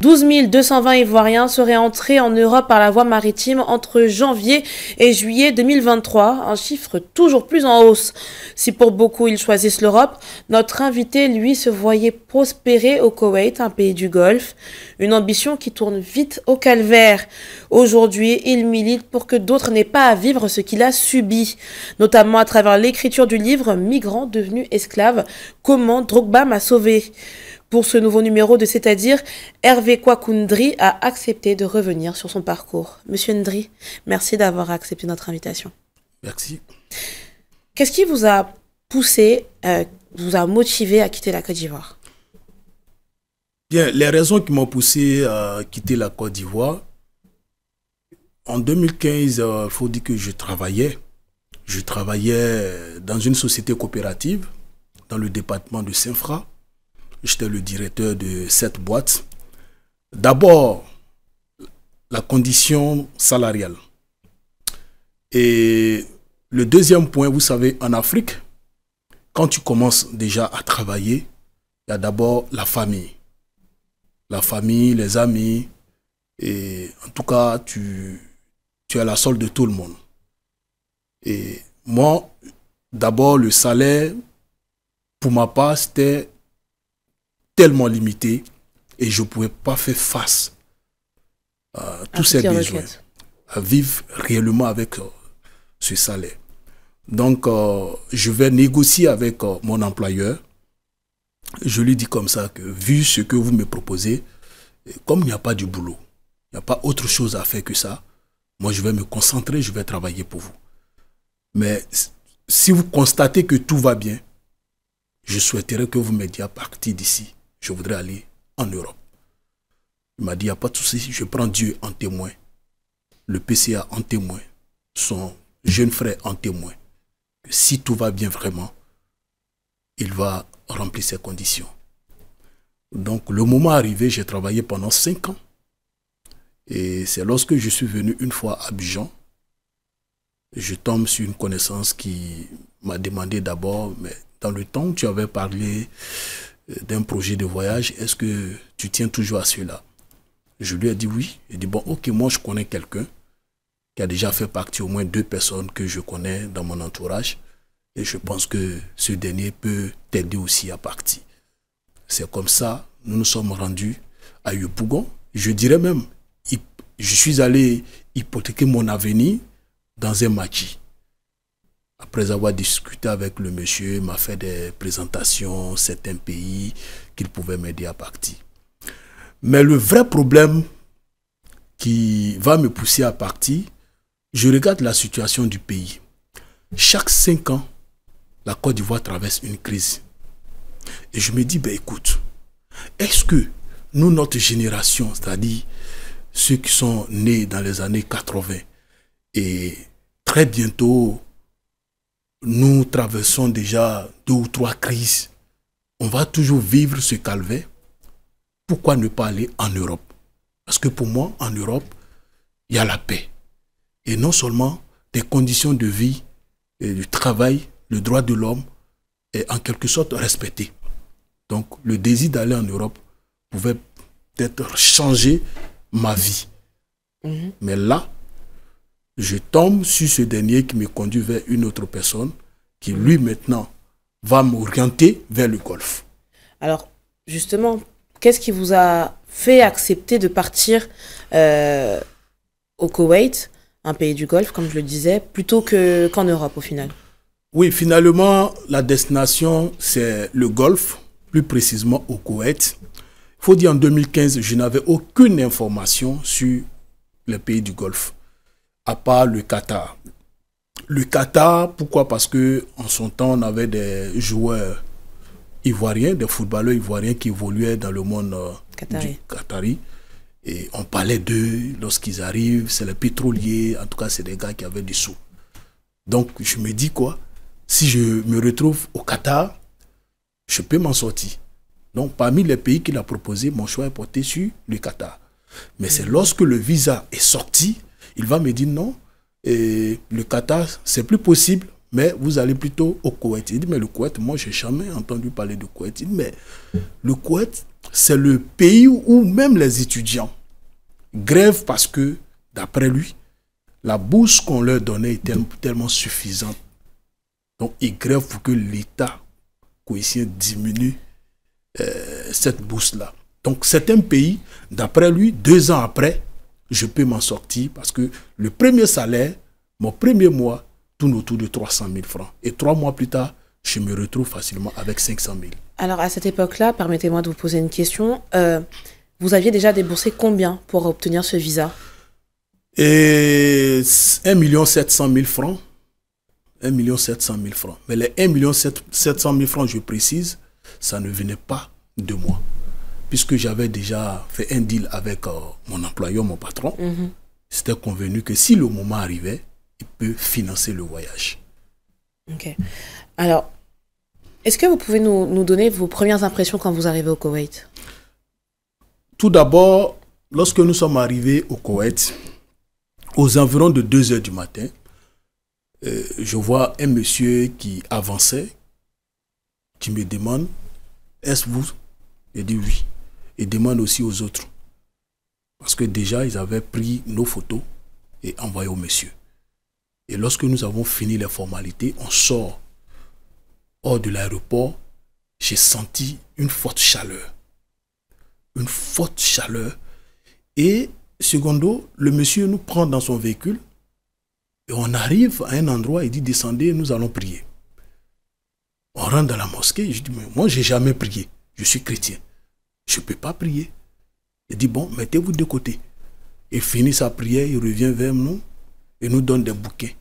12 220 Ivoiriens seraient entrés en Europe par la voie maritime entre janvier et juillet 2023, un chiffre toujours plus en hausse. Si pour beaucoup ils choisissent l'Europe, notre invité, lui, se voyait prospérer au Koweït, un pays du Golfe, une ambition qui tourne vite au calvaire. Aujourd'hui, il milite pour que d'autres n'aient pas à vivre ce qu'il a subi, notamment à travers l'écriture du livre Migrants devenus esclaves, comment Drogba m'a sauvé pour ce nouveau numéro de C'est-à-dire, Hervé Kwakundri a accepté de revenir sur son parcours. Monsieur Ndri, merci d'avoir accepté notre invitation. Merci. Qu'est-ce qui vous a poussé, euh, vous a motivé à quitter la Côte d'Ivoire Bien, les raisons qui m'ont poussé à quitter la Côte d'Ivoire, en 2015, il euh, faut dire que je travaillais. Je travaillais dans une société coopérative, dans le département de saint j'étais le directeur de cette boîte. D'abord, la condition salariale. Et le deuxième point, vous savez, en Afrique, quand tu commences déjà à travailler, il y a d'abord la famille. La famille, les amis, et en tout cas, tu, tu es la solde de tout le monde. Et moi, d'abord, le salaire, pour ma part, c'était tellement limité et je ne pouvais pas faire face à tous ces besoins, à vivre réellement avec euh, ce salaire. Donc, euh, je vais négocier avec euh, mon employeur. Je lui dis comme ça que, vu ce que vous me proposez, comme il n'y a pas du boulot, il n'y a pas autre chose à faire que ça, moi je vais me concentrer, je vais travailler pour vous. Mais si vous constatez que tout va bien, je souhaiterais que vous disiez à partir d'ici je voudrais aller en Europe. Il m'a dit, il n'y a pas de souci, je prends Dieu en témoin, le PCA en témoin, son jeune frère en témoin. si tout va bien vraiment, il va remplir ses conditions. Donc le moment est arrivé, j'ai travaillé pendant cinq ans. Et c'est lorsque je suis venu une fois à Abidjan, je tombe sur une connaissance qui m'a demandé d'abord, mais dans le temps, tu avais parlé d'un projet de voyage, est-ce que tu tiens toujours à cela Je lui ai dit oui. Il dit, bon, ok, moi je connais quelqu'un qui a déjà fait partie au moins deux personnes que je connais dans mon entourage. Et je pense que ce dernier peut t'aider aussi à partir. C'est comme ça, nous nous sommes rendus à Yopougon. Je dirais même, je suis allé hypothéquer mon avenir dans un maquis après avoir discuté avec le monsieur, m'a fait des présentations, certains pays qu'il pouvait m'aider à partir. Mais le vrai problème qui va me pousser à partir, je regarde la situation du pays. Chaque cinq ans, la Côte d'Ivoire traverse une crise. Et je me dis, ben écoute, est-ce que nous, notre génération, c'est-à-dire ceux qui sont nés dans les années 80 et très bientôt nous traversons déjà deux ou trois crises. On va toujours vivre ce calvaire. Pourquoi ne pas aller en Europe Parce que pour moi, en Europe, il y a la paix. Et non seulement des conditions de vie, et du travail, le droit de l'homme est en quelque sorte respecté. Donc le désir d'aller en Europe pouvait peut-être changer ma vie. Mhm. Mais là, je tombe sur ce dernier qui me conduit vers une autre personne qui, lui, maintenant, va m'orienter vers le Golfe. Alors, justement, qu'est-ce qui vous a fait accepter de partir euh, au Koweït, un pays du Golfe, comme je le disais, plutôt qu'en Europe au final Oui, finalement, la destination, c'est le Golfe, plus précisément au Koweït. Il faut dire, en 2015, je n'avais aucune information sur les pays du Golfe à part le Qatar. Le Qatar, pourquoi Parce que en son temps, on avait des joueurs ivoiriens, des footballeurs ivoiriens qui évoluaient dans le monde euh, Qatari. Et on parlait d'eux lorsqu'ils arrivent, c'est les pétroliers, en tout cas, c'est des gars qui avaient du sous. Donc, je me dis quoi Si je me retrouve au Qatar, je peux m'en sortir. Donc, parmi les pays qu'il a proposé, mon choix est porté sur le Qatar. Mais c'est mm. lorsque le visa est sorti il va me dire non. Et le Qatar, c'est plus possible, mais vous allez plutôt au Koweït. Il dit, mais le Koweït, moi, j'ai jamais entendu parler de Koweït. Il mais le Koweït, c'est le pays où même les étudiants grèvent parce que, d'après lui, la bourse qu'on leur donnait était tellement suffisante. Donc, ils grèvent pour que l'État koweïtien diminue euh, cette bourse-là. Donc, c'est un pays, d'après lui, deux ans après, je peux m'en sortir parce que le premier salaire, mon premier mois, tourne autour de 300 000 francs. Et trois mois plus tard, je me retrouve facilement avec 500 000. Alors à cette époque-là, permettez-moi de vous poser une question. Euh, vous aviez déjà déboursé combien pour obtenir ce visa Et 1 700 000 francs. 1 700 000 francs. Mais les 1 700 000 francs, je précise, ça ne venait pas de moi puisque j'avais déjà fait un deal avec euh, mon employeur, mon patron, mhm. c'était convenu que si le moment arrivait, il peut financer le voyage. Ok. Alors, est-ce que vous pouvez nous, donner vos premières impressions quand vous arrivez au Koweït Tout d'abord, lorsque nous sommes arrivés au Koweït, aux environs de 2 heures du matin, euh, je vois un monsieur qui avançait, qui me demande Est-ce vous Je dit oui et demande aussi aux autres. Parce que déjà, ils avaient pris nos photos et envoyé au monsieur. Et lorsque nous avons fini les formalités, on sort hors de l'aéroport. J'ai senti une forte chaleur. Une forte chaleur. Et secondo, le monsieur nous prend dans son véhicule. Et on arrive à un endroit, il dit descendez, nous allons prier. On rentre dans la mosquée, je dis, mais moi, j'ai jamais prié. Je suis chrétien. Je ne peux pas prier. Il dit, bon, mettez-vous de côté. Il finit sa prière, il revient vers nous et nous donne des bouquets.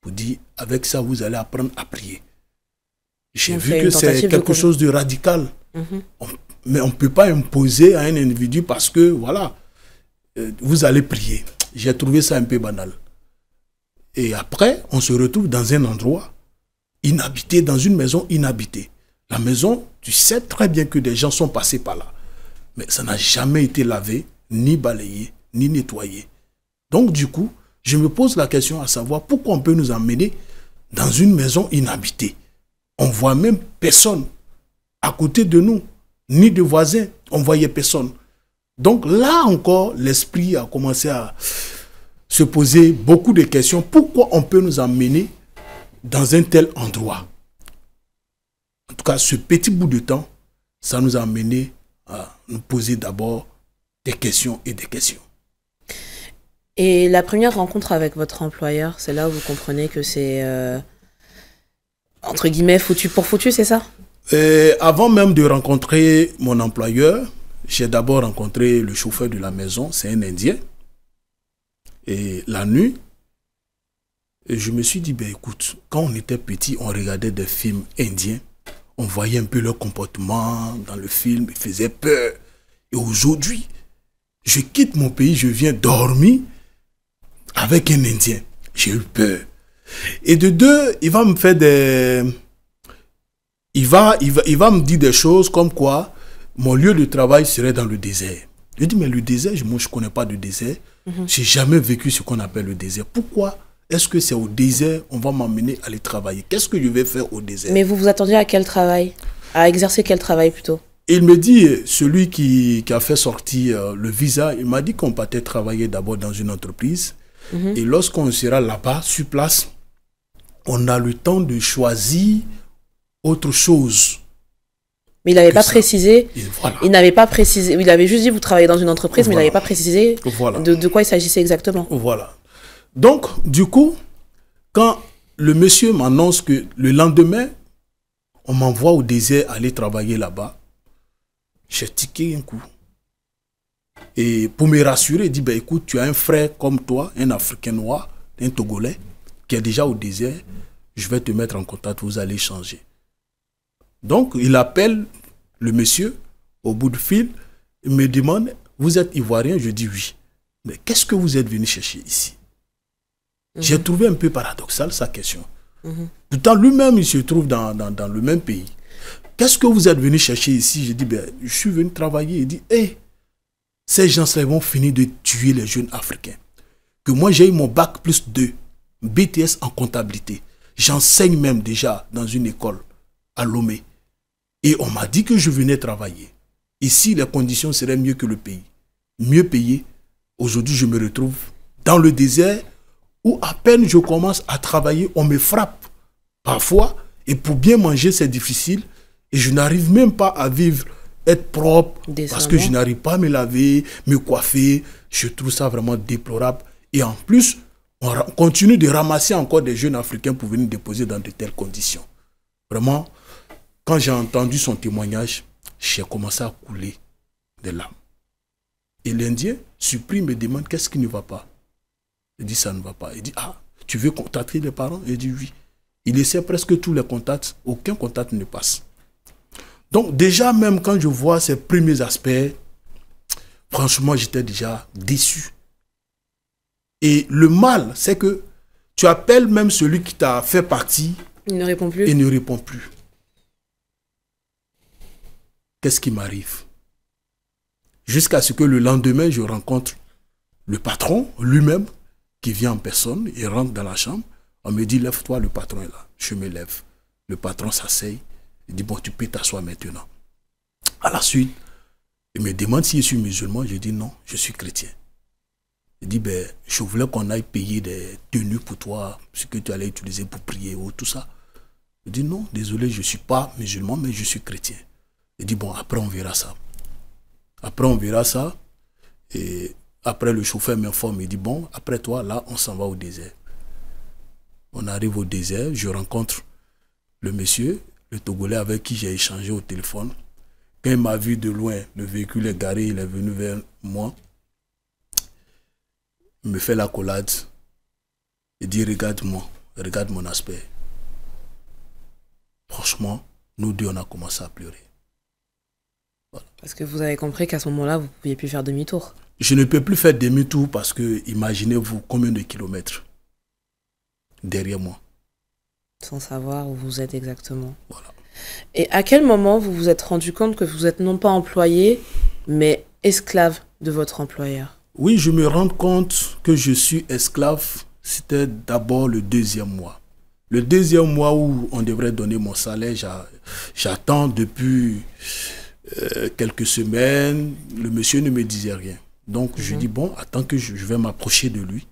Pour dit, avec ça, vous allez apprendre à prier. J'ai vu que c'est quelque chose de radical. Mhm. mais on ne peut pas imposer à un individu parce que, voilà, euh, vous allez prier. J'ai trouvé ça un peu banal. Et après, on se retrouve dans un endroit inhabité, dans une maison inhabitée. La maison, tu sais très bien que des gens sont passés par là. Mais ça n'a jamais été lavé, ni balayé, ni nettoyé. Donc du coup, je me pose la question à savoir pourquoi on peut nous emmener dans une maison inhabitée. On voit même personne à côté de nous, ni de voisins, on voyait personne. Donc là encore, l'esprit a commencé à se poser beaucoup de questions. Pourquoi on peut nous emmener dans un tel endroit en tout cas, ce petit bout de temps, ça nous a amené à nous poser d'abord des questions et des questions. Et la première rencontre avec votre employeur, c'est là où vous comprenez que c'est, euh, entre guillemets, foutu pour foutu, c'est ça euh, Avant même de rencontrer mon employeur, j'ai d'abord rencontré le chauffeur de la maison, c'est un Indien. Et la nuit, et je me suis dit, ben écoute, quand on était petit, on regardait des films indiens. On voyait un peu leur comportement dans le film, ils faisaient peur. Et aujourd'hui, je quitte mon pays, je viens dormir avec un Indien. J'ai eu peur. Et de deux, il va me faire des... Il va, il me dire des choses comme quoi mon lieu de travail serait dans le désert. Je dis, mais le désert, moi je ne connais pas le désert. Mm-hmm. J'ai jamais vécu ce qu'on appelle le désert. Pourquoi est-ce que c'est au désert On va m'emmener aller travailler. Qu'est-ce que je vais faire au désert Mais vous vous attendiez à quel travail À exercer quel travail plutôt il me dit, celui qui, a fait sortir euh, le visa, il m'a dit qu'on être travailler d'abord dans une entreprise. Mhm. Et lorsqu'on sera là-bas, sur place, on a le temps de choisir autre chose. Mais il n'avait pas précisé. Il n'avait pas précisé. Il avait juste dit vous travaillez dans une entreprise, mais il n'avait pas précisé de, quoi il s'agissait exactement. Voilà. Donc, du coup, quand le monsieur m'annonce que le lendemain, on m'envoie au désert aller travailler là-bas, j'ai tiqué un coup. Et pour me rassurer, il dit, ben, écoute, tu as un frère comme toi, un Africain noir, un Togolais, qui est déjà au désert, je vais te mettre en contact, vous allez changer. Donc, il appelle le monsieur au bout de fil, il me demande, vous êtes ivoirien Je dis oui. Mais qu'est-ce que vous êtes venu chercher ici Mhm. J'ai trouvé un peu paradoxal sa question. tout temps, lui-même, il se trouve dans, le même pays. Qu'est-ce que vous êtes venu chercher ici J'ai dit, ben, je suis venu travailler. Il dit, hé, ces gens-là vont finir de tuer les jeunes Africains. Que moi, j'ai eu mon bac plus 2, BTS en comptabilité. J'enseigne même déjà dans une école à Lomé. Et on m'a dit que je venais travailler. Ici, les conditions seraient mieux que le pays. Mieux payé. Aujourd'hui, je me retrouve dans le désert où à peine je commence à travailler, on me frappe parfois. Et pour bien manger, c'est difficile. Et je n'arrive même pas à vivre, être propre, parce que je n'arrive pas à me laver, me coiffer. Je trouve ça vraiment déplorable. Et en plus, on continue de ramasser encore des jeunes Africains pour venir déposer dans de telles conditions. Vraiment, quand j'ai entendu son témoignage, j'ai commencé à couler des larmes. Et l'Indien, supprime me demande qu'est-ce qui ne va pas. Il dit, ça ne va pas. Il dit, ah, tu veux contacter les parents Il dit, oui. Il essaie presque tous les contacts. Aucun contact ne passe. Donc déjà, même quand je vois ces premiers aspects, franchement, j'étais déjà déçu. Et le mal, c'est que tu appelles même celui qui t'a fait partie. Il ne répond plus. Et ne répond plus. Qu'est-ce qui m'arrive Jusqu'à ce que le lendemain, je rencontre le patron lui-même qui vient en personne, et rentre dans la chambre, on me dit lève-toi, le patron est là. Je me lève. Le patron s'asseye, il dit bon, tu peux t'asseoir maintenant. À la suite, il me demande si je suis musulman, je dis non, je suis chrétien. Il dit ben, je voulais qu'on aille payer des tenues pour toi, ce que tu allais utiliser pour prier ou oh, tout ça. Je dit non, désolé, je ne suis pas musulman, mais je suis chrétien. Il dit bon, après on verra ça. Après on verra ça. Et après, le chauffeur m'informe, et dit, bon, après toi, là, on s'en va au désert. On arrive au désert, je rencontre le monsieur, le Togolais avec qui j'ai échangé au téléphone. Quand il m'a vu de loin, le véhicule est garé, il est venu vers moi. me fait la collade. et dit, regarde-moi, regarde mon aspect. Franchement, nous deux, on a commencé à pleurer. Est-ce que vous avez compris qu'à ce moment-là, vous ne pouviez plus faire demi-tour. Je ne peux plus faire demi-tour parce que, imaginez-vous combien de kilomètres derrière moi. Sans savoir où vous êtes exactement. Voilà. Et à quel moment vous vous êtes rendu compte que vous êtes non pas employé, mais esclave de votre employeur Oui, je me rends compte que je suis esclave, c'était d'abord le deuxième mois. Le deuxième mois où on devrait donner mon salaire, j'attends depuis euh, quelques semaines, le monsieur ne me disait rien. Donc, je mhm. dis, bon, attends que je, vais m'approcher de lui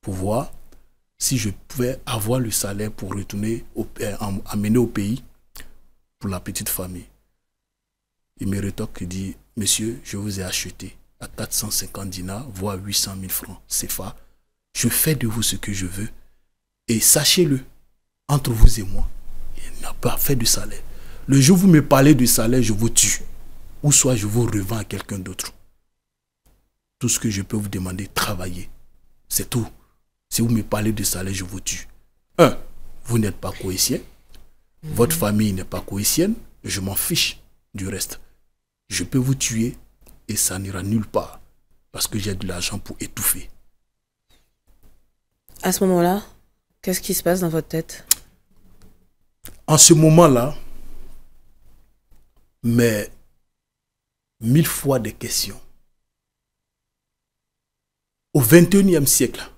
pour voir si je pouvais avoir le salaire pour retourner, au, euh, amener au pays pour la petite famille. Il me rétorque et dit, monsieur, je vous ai acheté à 450 dinars, voire 800 000 francs CFA. Je fais de vous ce que je veux. Et sachez-le, entre vous et moi, il n'a pas fait de salaire. Le jour où vous me parlez de salaire, je vous tue. Ou soit je vous revends à quelqu'un d'autre. Tout ce que je peux vous demander, travailler, C'est tout. Si vous me parlez de salaire, je vous tue. Un, vous n'êtes pas coétien. Mhm. Votre famille n'est pas coïtienne. Je m'en fiche du reste. Je peux vous tuer et ça n'ira nulle part. Parce que j'ai de l'argent pour étouffer. À ce moment-là, qu'est-ce qui se passe dans votre tête En ce moment-là, mais mille fois des questions au 21e siècle,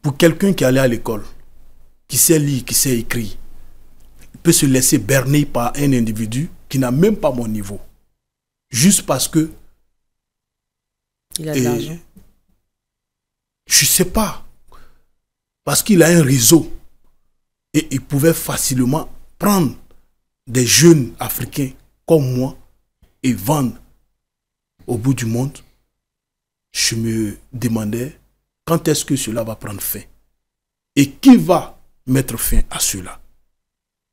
pour quelqu'un qui allait à l'école, qui sait lire, qui sait écrire, il peut se laisser berner par un individu qui n'a même pas mon niveau. Juste parce que... Il a de l'argent. Je ne sais pas. Parce qu'il a un réseau. Et il pouvait facilement prendre des jeunes africains comme moi et vendre au bout du monde je me demandais quand est-ce que cela va prendre fin et qui va mettre fin à cela.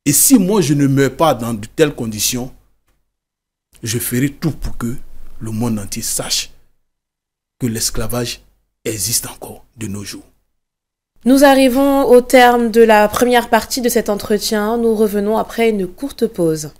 Et si moi je ne meurs pas dans de telles conditions, je ferai tout pour que le monde entier sache que l'esclavage existe encore de nos jours. Nous arrivons au terme de la première partie de cet entretien. Nous revenons après une courte pause.